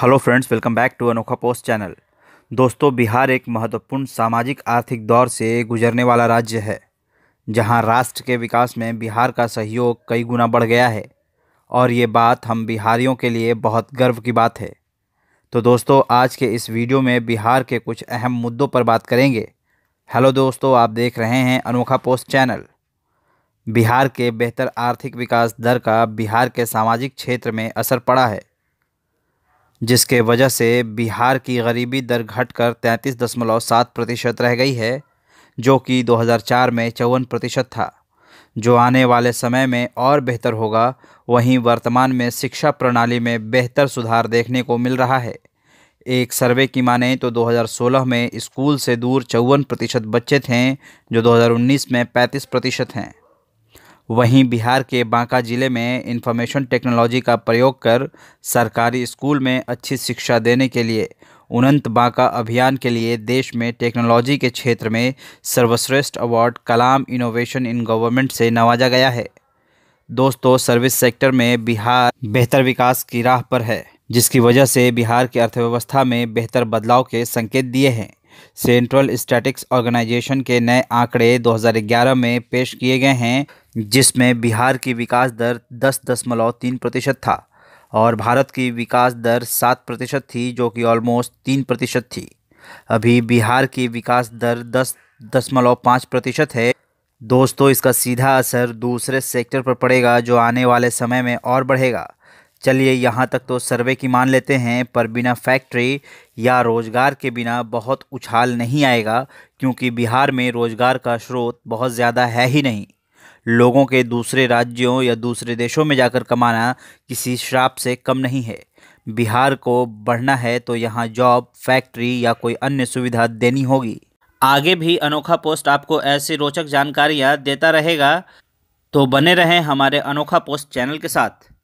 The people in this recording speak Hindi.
hello friends welcome back to Anokha post channel दोस्तों बिहार एक महत्वपूर्ण सामाजिक आर्थिक दौर से गुजरने वाला राज्य है जहां राष्ट्र के विकास में बिहार का सहयोग कई गुना बढ़ गया है और ये बात हम बिहारियों के लिए बहुत गर्व की बात है तो दोस्तों आज के इस वीडियो में बिहार के कुछ अहम मुद्दों पर बात करेंगे हेलो दोस्तों आप देख रहे हैं अनोखा पोस्ट चैनल बिहार के बेहतर आर्थिक विकास दर का बिहार के सामाजिक क्षेत्र में असर पड़ा है जिसके वजह से बिहार की गरीबी दर घटकर तैंतीस दशमलव सात प्रतिशत रह गई है जो कि 2004 में चौवन प्रतिशत था जो आने वाले समय में और बेहतर होगा वहीं वर्तमान में शिक्षा प्रणाली में बेहतर सुधार देखने को मिल रहा है एक सर्वे की माने तो 2016 में स्कूल से दूर चौवन प्रतिशत बच्चे थे जो 2019 में 35 प्रतिशत हैं वहीं बिहार के बांका ज़िले में इंफॉर्मेशन टेक्नोलॉजी का प्रयोग कर सरकारी स्कूल में अच्छी शिक्षा देने के लिए उनंत बांका अभियान के लिए देश में टेक्नोलॉजी के क्षेत्र में सर्वश्रेष्ठ award Kalam innovation in government से नवाजा गया है दोस्तों सर्विस सेक्टर में बिहार बेहतर विकास की राह पर है जिसकी वजह से बिहार की अर्थव्यवस्था में बेहतर बदलाव के संकेत दिए हैं सेंट्रल स्टैटिक्स ऑर्गेनाइजेशन के नए आंकड़े 2011 में पेश किए गए हैं जिसमें बिहार की विकास दर दस दशमलव तीन प्रतिशत था और भारत की विकास दर सात प्रतिशत थी जो कि ऑलमोस्ट तीन प्रतिशत थी अभी बिहार की विकास दर दस दशमलव पाँच प्रतिशत है दोस्तों इसका सीधा असर दूसरे सेक्टर पर पड़ेगा जो आने वाले समय में और बढ़ेगा चलिए यहाँ तक तो सर्वे की मान लेते हैं पर बिना फैक्ट्री या रोज़गार के बिना बहुत उछाल नहीं आएगा क्योंकि बिहार में रोज़गार का स्रोत बहुत ज़्यादा है ही नहीं लोगों के दूसरे राज्यों या दूसरे देशों में जाकर कमाना किसी श्राप से कम नहीं है बिहार को बढ़ना है तो यहाँ जॉब फैक्ट्री या कोई अन्य सुविधा देनी होगी आगे भी अनोखा पोस्ट आपको ऐसी रोचक जानकारियाँ देता रहेगा तो बने रहें हमारे अनोखा पोस्ट चैनल के साथ